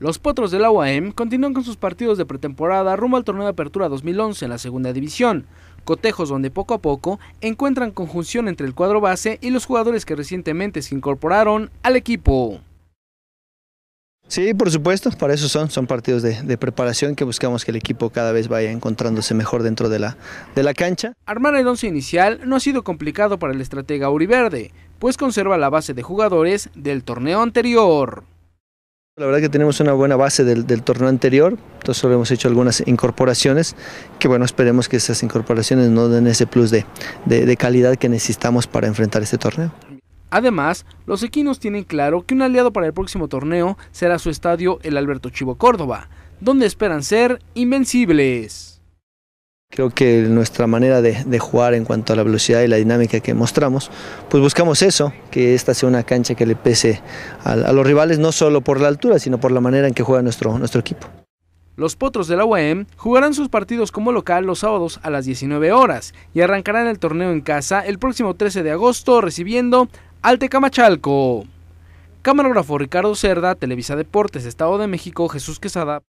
Los potros de la UAM continúan con sus partidos de pretemporada rumbo al torneo de apertura 2011 en la segunda división, cotejos donde poco a poco encuentran conjunción entre el cuadro base y los jugadores que recientemente se incorporaron al equipo. Sí, por supuesto, para eso son, son partidos de, preparación que buscamos que el equipo cada vez vaya encontrándose mejor dentro de la, de la cancha. Armar el once inicial no ha sido complicado para el estratega Uriverde, pues conserva la base de jugadores del torneo anterior. La verdad que tenemos una buena base del, torneo anterior, entonces solo hemos hecho algunas incorporaciones, que bueno, esperemos que esas incorporaciones nos den ese plus de calidad que necesitamos para enfrentar este torneo. Además, los equinos tienen claro que un aliado para el próximo torneo será su estadio el Alberto Chivo Córdoba, donde esperan ser invencibles. Creo que nuestra manera de, jugar en cuanto a la velocidad y la dinámica que mostramos, pues buscamos eso, que esta sea una cancha que le pese a, los rivales no solo por la altura, sino por la manera en que juega nuestro, nuestro equipo. Los Potros de la UAM jugarán sus partidos como local los sábados a las 19 horas y arrancarán el torneo en casa el próximo 13 de agosto recibiendo al Tecamachalco. Camarógrafo Ricardo Cerda, Televisa Deportes, Estado de México, Jesús Quesada.